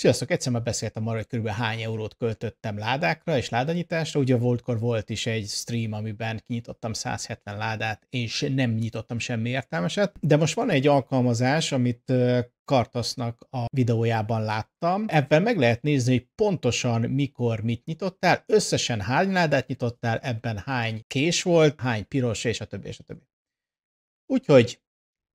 Sziasztok, egyszer már beszéltem arra, hogy kb. hány eurót költöttem ládákra és ládanyításra. Ugye voltkor volt is egy stream, amiben kinyitottam 170 ládát, és nem nyitottam semmi értelmeset. De most van egy alkalmazás, amit Kartasznak a videójában láttam. Ebben meg lehet nézni, hogy pontosan mikor mit nyitottál, összesen hány ládát nyitottál, ebben hány kés volt, hány piros, és a többi, és a többi. Úgyhogy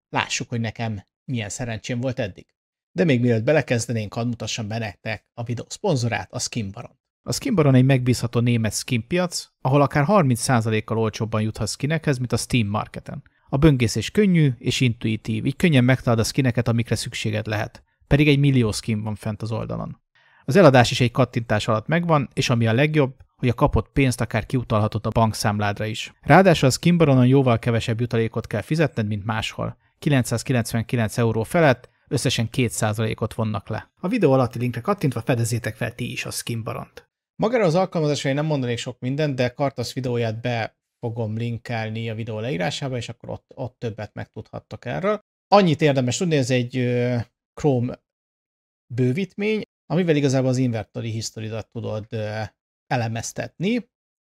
lássuk, hogy nekem milyen szerencsém volt eddig. De még mielőtt belekezdenénk, hadd mutassam be nektek a videó szponzorát, a Skinbaron. A Skinbaron egy megbízható német piac, ahol akár 30%-kal olcsóbban juthatsz skinekhez, mint a Steam Marketen. A böngészés könnyű és intuitív, így könnyen megtalad a skineket, amikre szükséged lehet. Pedig egy millió skin van fent az oldalon. Az eladás is egy kattintás alatt megvan, és ami a legjobb, hogy a kapott pénzt akár kiutalhatod a bankszámládra is. Ráadásul a Skinbaronon jóval kevesebb jutalékot kell fizetned, mint máshol. 999 euró felett, összesen 2%-ot vonnak le. A videó alatti linkre kattintva fedezétek fel ti is a skinbaront. Magára az alkalmazásra én nem mondanék sok mindent, de Kartasz videóját be fogom linkelni a videó leírásába, és akkor ott, ott többet megtudhattok erről. Annyit érdemes tudni, ez egy Chrome bővítmény, amivel igazából az invertori historizat tudod elemeztetni,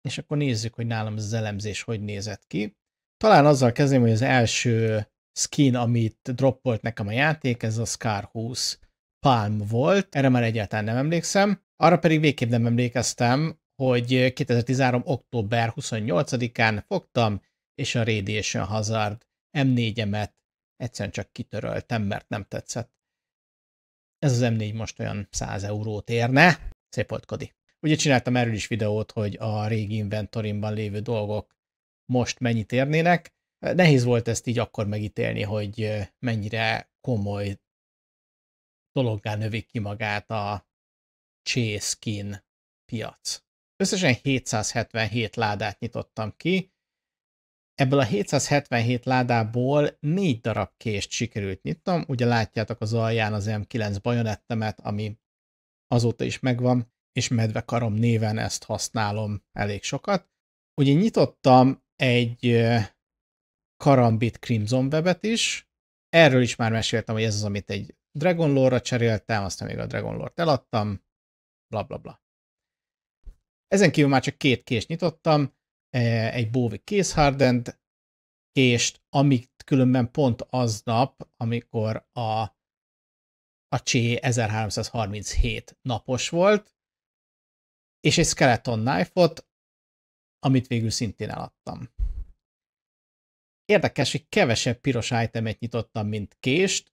és akkor nézzük, hogy nálam ez az elemzés hogy nézett ki. Talán azzal kezdem, hogy az első skin, amit droppolt nekem a játék, ez a Scar 20 Palm volt, erre már egyáltalán nem emlékszem. Arra pedig végképp nem emlékeztem, hogy 2013. október 28-án fogtam, és a Radiation Hazard M4-emet egyszerűen csak kitöröltem, mert nem tetszett. Ez az M4 most olyan 100 eurót érne. Szép volt, Kodi. Ugye csináltam erről is videót, hogy a régi inventorimban lévő dolgok most mennyit érnének. Nehéz volt ezt így akkor megítélni, hogy mennyire komoly dologgá növik ki magát a Chase piac. Összesen 777 ládát nyitottam ki, Ebből a 777 ládából négy darab kést sikerült nyitnom, ugye látjátok az alján az M9 bajonettemet, ami azóta is megvan, és medvekarom néven ezt használom elég sokat. Ugye nyitottam egy Karambit Crimson Webet is. Erről is már meséltem, hogy ez az, amit egy Dragon Lore-ra cseréltem, aztán még a Dragon Lore-t eladtam, bla bla bla. Ezen kívül már csak két kést nyitottam, e, egy Bowie Case Hardened kést, amit különben pont aznap, amikor a, a C 1337 napos volt, és egy Skeleton Knife-ot, amit végül szintén eladtam érdekes, hogy kevesebb piros itemet nyitottam, mint kést,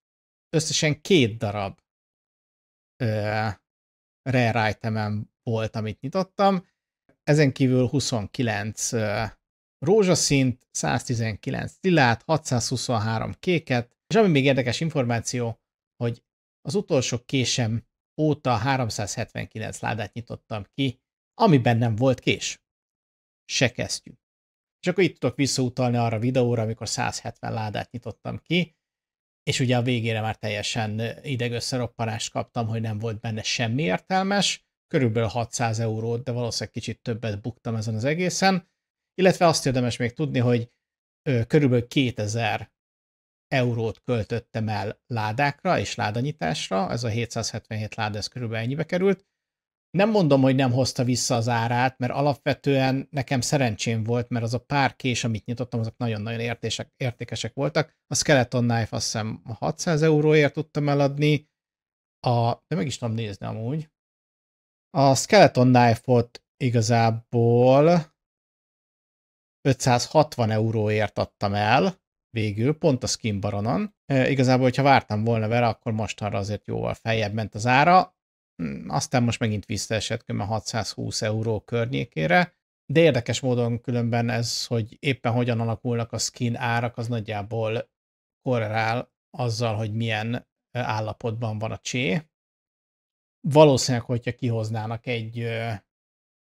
összesen két darab ö, rare itemem volt, amit nyitottam, ezen kívül 29 ö, rózsaszint, 119 lilát, 623 kéket, és ami még érdekes információ, hogy az utolsó késem óta 379 ládát nyitottam ki, amiben nem volt kés. Se kesztyű, és akkor itt tudok visszautalni arra a videóra, amikor 170 ládát nyitottam ki, és ugye a végére már teljesen idegösszeroppanást kaptam, hogy nem volt benne semmi értelmes, körülbelül 600 eurót, de valószínűleg kicsit többet buktam ezen az egészen, illetve azt érdemes még tudni, hogy körülbelül 2000 eurót költöttem el ládákra és ládanyításra, ez a 777 láda, ez körülbelül ennyibe került, nem mondom, hogy nem hozta vissza az árát, mert alapvetően nekem szerencsém volt, mert az a pár kés, amit nyitottam, azok nagyon-nagyon értések, értékesek voltak. A Skeleton Knife azt hiszem 600 euróért tudtam eladni, a, de meg is tudom nézni amúgy. A Skeleton Knife-ot igazából 560 euróért adtam el, végül, pont a Skin Baronon. E, igazából, hogyha vártam volna vele, akkor mostanra azért jóval feljebb ment az ára. Hm, aztán most megint visszaesett kb. 620 euró környékére, de érdekes módon különben ez, hogy éppen hogyan alakulnak a skin árak, az nagyjából korrelál azzal, hogy milyen állapotban van a csé. Valószínűleg, hogyha kihoznának egy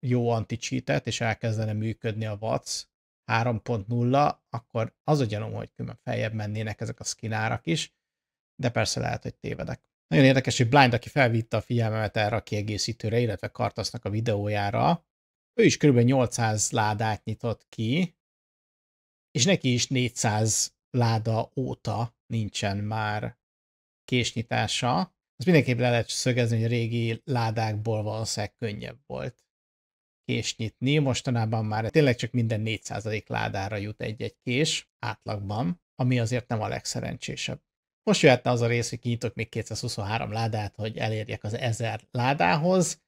jó anti és elkezdene működni a VAC 3.0, akkor az a gyanúm, hogy különben feljebb mennének ezek a skin árak is, de persze lehet, hogy tévedek. Nagyon érdekes, hogy Blind, aki felvitte a figyelmemet erre a kiegészítőre, illetve Kartasznak a videójára, ő is kb. 800 ládát nyitott ki, és neki is 400 láda óta nincsen már késnyitása. Az mindenképp le lehet szögezni, hogy a régi ládákból valószínűleg könnyebb volt késnyitni. Mostanában már tényleg csak minden 400. ládára jut egy-egy kés átlagban, ami azért nem a legszerencsésebb. Most jöhetne az a rész, hogy kinyitok még 223 ládát, hogy elérjek az 1000 ládához,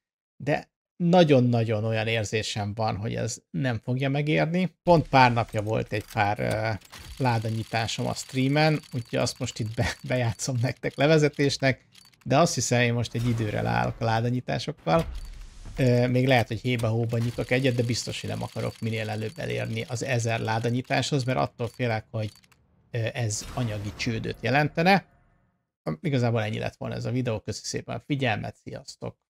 de nagyon-nagyon olyan érzésem van, hogy ez nem fogja megérni. Pont pár napja volt egy pár uh, ládanyitásom a streamen, úgyhogy azt most itt be, bejátszom nektek levezetésnek, de azt hiszem, én most egy időre leállok a ládanyitásokkal. Uh, még lehet, hogy hébe-hóba nyitok egyet, de biztos, hogy nem akarok minél előbb elérni az ezer ládanyitáshoz, mert attól félek, hogy ez anyagi csődöt jelentene. Igazából ennyi lett volna ez a videó, köszi szépen a figyelmet, sziasztok!